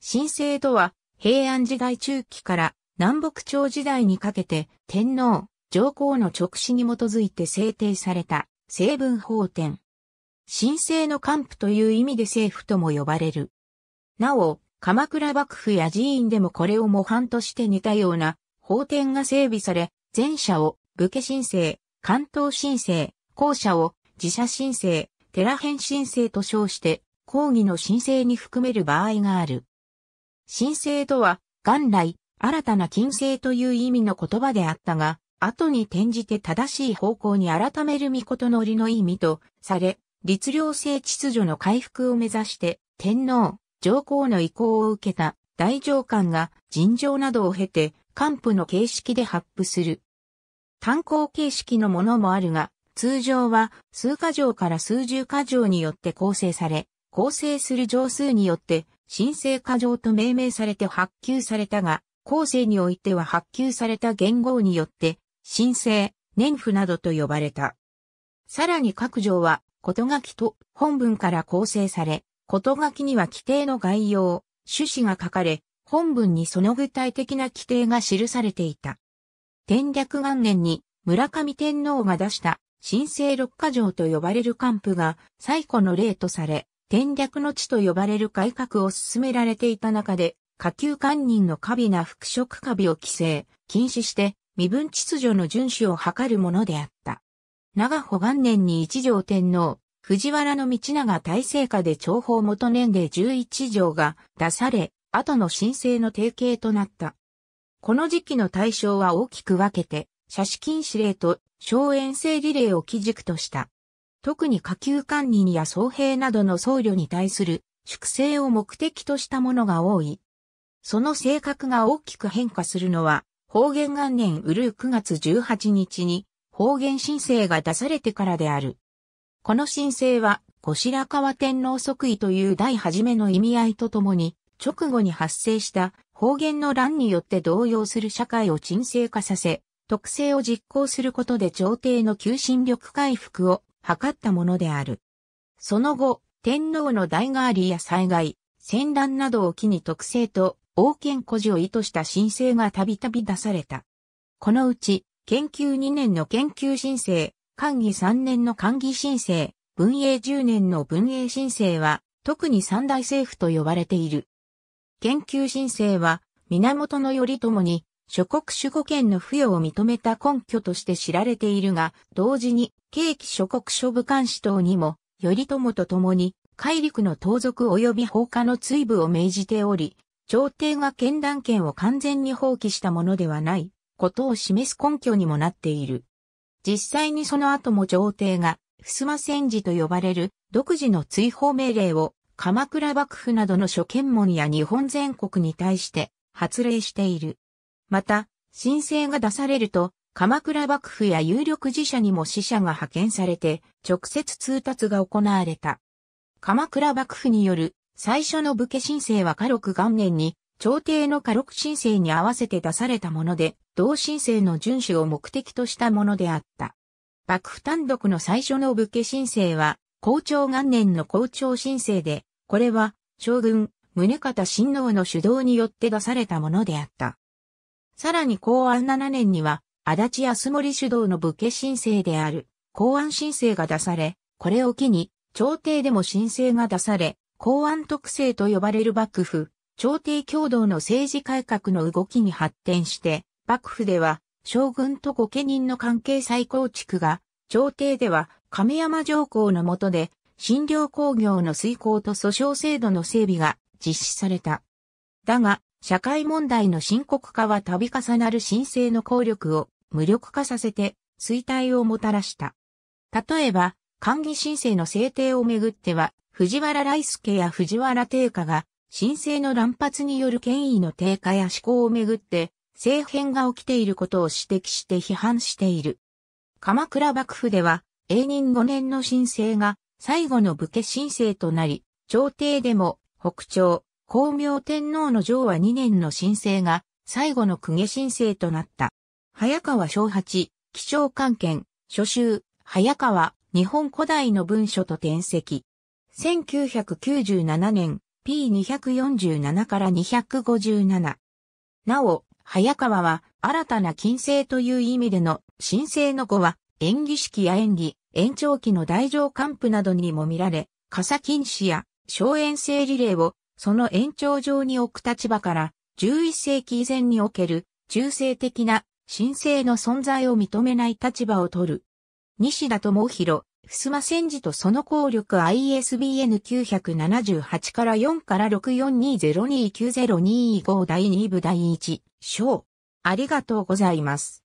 神聖とは、平安時代中期から南北朝時代にかけて、天皇、上皇の直視に基づいて制定された、成文法典。神聖の官府という意味で政府とも呼ばれる。なお、鎌倉幕府や寺院でもこれを模範として似たような法典が整備され、前者を武家神聖、関東神聖、後者を自社神聖、寺編神聖と称して、講義の神聖に含める場合がある。神聖とは、元来、新たな金星という意味の言葉であったが、後に転じて正しい方向に改める御事のりの意味とされ、律令制秩序の回復を目指して、天皇、上皇の意向を受けた大上官が尋常などを経て、官府の形式で発布する。単行形式のものもあるが、通常は数箇条から数十箇条によって構成され、構成する条数によって神聖過剰と命名されて発給されたが、後世においては発給された元号によって、神聖年譜などと呼ばれた。さらに各条は、こと書きと本文から構成され、こと書きには規定の概要、趣旨が書かれ、本文にその具体的な規定が記されていた。天略元年に村上天皇が出した、新聖六箇条と呼ばれる官譜が最古の例とされ、天略の地と呼ばれる改革を進められていた中で、下級官人の過敏な復職過敏を規制、禁止して、身分秩序の遵守を図るものであった。長保元年に一条天皇、藤原道長大政下で長宝元年で11条が出され、後の申請の提携となった。この時期の対象は大きく分けて、写真禁止令と荘園制儀令を基軸とした。特に下級管理や僧兵などの僧侶に対する粛清を目的としたものが多い。その性格が大きく変化するのは、方言元年うる9月18日に方言申請が出されてからである。この申請は、後白河天皇即位という第初めの意味合いとともに、直後に発生した方言の乱によって動揺する社会を沈静化させ、特性を実行することで朝廷の求心力回復を測ったものである。その後、天皇の代替わりや災害、戦乱などを機に特性と王権孤児を意図した申請がたびたび出された。このうち、研究2年の研究申請、官議3年の官議申請、文営10年の文営申請は、特に三大政府と呼ばれている。研究申請は、源頼朝に諸国守護権の付与を認めた根拠として知られているが、同時に、景期諸国諸部官視等にも、頼朝と共に、海陸の盗賊及び放火の追部を命じており、朝廷が剣断権を完全に放棄したものではない、ことを示す根拠にもなっている。実際にその後も朝廷が、襖戦時と呼ばれる独自の追放命令を、鎌倉幕府などの諸県門や日本全国に対して発令している。また、申請が出されると、鎌倉幕府や有力寺社にも使者が派遣されて、直接通達が行われた。鎌倉幕府による最初の武家申請は家禄元年に、朝廷の家禄申請に合わせて出されたもので、同申請の遵守を目的としたものであった。幕府単独の最初の武家申請は、校長元年の校長申請で、これは、将軍、宗方親王の主導によって出されたものであった。さらに公安7年には、足立康森主導の武家申請である、公安申請が出され、これを機に、朝廷でも申請が出され、公安特性と呼ばれる幕府、朝廷共同の政治改革の動きに発展して、幕府では、将軍と御家人の関係再構築が、朝廷では、亀山上皇の下で、診療工業の遂行と訴訟制度の整備が実施された。だが、社会問題の深刻化は度重なる申請の効力を無力化させて衰退をもたらした。例えば、管理申請の制定をめぐっては、藤原来介や藤原定家が申請の乱発による権威の低下や思考をめぐって、政変が起きていることを指摘して批判している。鎌倉幕府では、永仁5年の申請が最後の武家申請となり、朝廷でも北朝、光明天皇の上は2年の申請が最後の公家申請となった。早川昭八、気象関係、書集、早川、日本古代の文書と転籍。1997年、P247 から257。なお、早川は新たな金星という意味での申請の語は演技式や演技、延長期の大乗還付などにも見られ、笠金氏や荘園生リレーをその延長上に置く立場から、11世紀以前における中性的な神聖の存在を認めない立場を取る。西田智弘、襖戦時とその効力 ISBN 978から4から642029025第2部第1章。ありがとうございます。